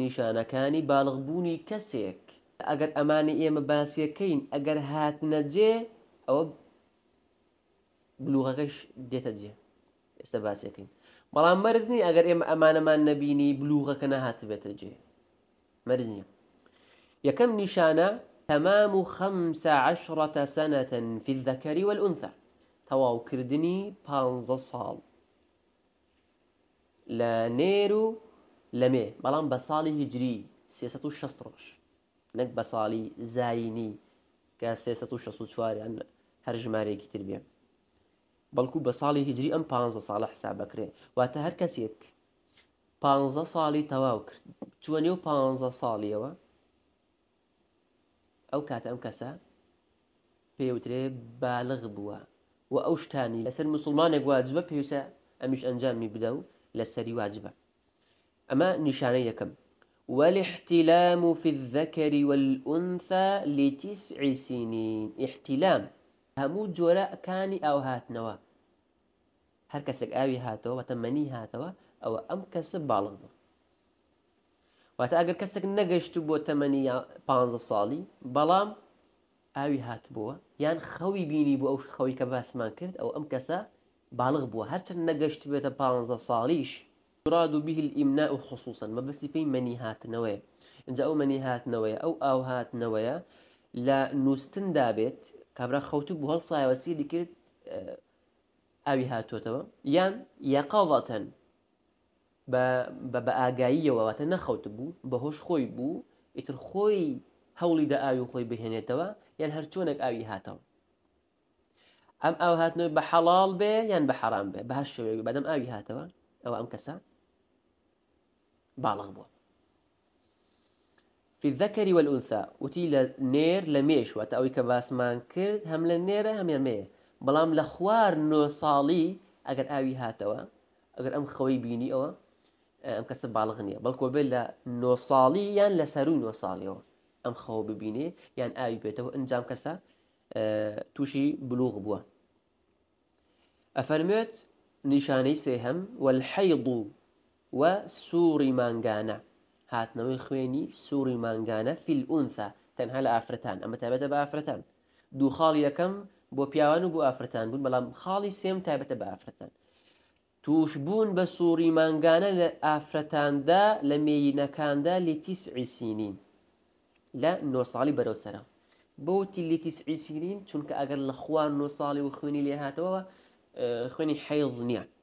نیشانەکانی باڵغبوونی کەسێک ئەگەر ئەمانی ئێمە باسیەکەین ئەگەر هات نەجێ ئەوە بلوغەکەش دێتە جێ ئێستا باسیەکەین بەڵام مەرزنی ئەگەر ئێمە ئەمانەمان نەبینی بلوغەکە نەهات بێتە جێ مەرز نیە یەکەم نیشانە تەمام و خەمسە عشرەتە سەنەتەن فیلدەکەری وەلئونثە تەواوکردنی پ ساڵ لە نێر و لەمێ بلان بە هجري هیجری 360 نك نەک زايني كا زاینی کە شواري عن هەر ژمارەیەکی كتير بيه بلكو بە هجري ام ئەم 15 ساڵە حساب بکرێ واتە هەر کەسێک 15 ساڵی تەواو کرد چوە نێو 15 ساڵیەوە ئەو کاتە ئەم کەسە پێوترێ بالغ بووە و ئەو لسر لەسەر مسلمانێک بيوسا امش انجامي بدو لسري و أما نشانة يكم والاحتلام في الذكر والأنثى لتسع سنين احتلام همو جورا كاني أو نوا هر كسك آوي هاتوا وتمني هاتوا أو أم كسب يعني بالغ واتا أقر كسك نقشت بو تمني بانز صالي بلام ئاوی هاتبووە یان خەوی بینی بۆ ئەو خەوی کە باسمان کرد أو ئەم کەسە باڵغ بووە هەرچەند نەگەشت بێتە پ صاليش يراد به الإمناء خصوصا ما بس في منيهات نوايا إن جاءوا منيهات نوايا أو آوهات نوايا لا نوستن دابت كابرا خوتك بهال صايوسي ذكرت ئاوی هاتوتەوە یان یاقاڵەتەن بە ئاگاییەوەواتە نەخەوت بوو بە هۆش خۆی بوو ئیتر خۆی هەوڵیدا ئاوی و خۆی بهێنێتەوە یان هەرچۆنێک ئاوی هاتەوە ئەم ئاو هاتنەوەی بە حەڵال بێ یان بە حەرام بێ بە هەر شوێک بەدەم ئاوی هاتەوە ئەوە ئەم کەسە بالغ بووە في الذكر والأنثى لە نێر لميش مێشوە تا ئەوی کە باسمان کرد هەم لە نێرە بلام لخوار نو صالي أقر أوي هاتوا أقر أم خوي بيني أو أم كسب ئەم کەسە باڵغ نییە بەڵکۆ بێت لە نۆ ساڵی یان لە سەر و نۆ ساڵیەوە ئەم خەوە ببینێ یان بلوغ بوا أفرمت نشاني سێهەم والحيض و سوری مانگانە هات نوی خوینی سوری فیل فی الانثا تنها لآفرتان اما تابەتە با آفرتان دو خال یکم بۆ پیاوان و بۆ ئافرەتان بوون بەڵام خاڵی سێم تابەتە بە ئافرەتان توش بوون بە سووری مانگانە لە ئافرەتاندا لە مێینەکاندا لیتیس عیسینین لە نۆ ساڵی بەرەوسرە بۆتی لیتیس عیسینین چون که اگر لخوان نو سالی و خوینی لیهاتو اه، خوینی حیض نییە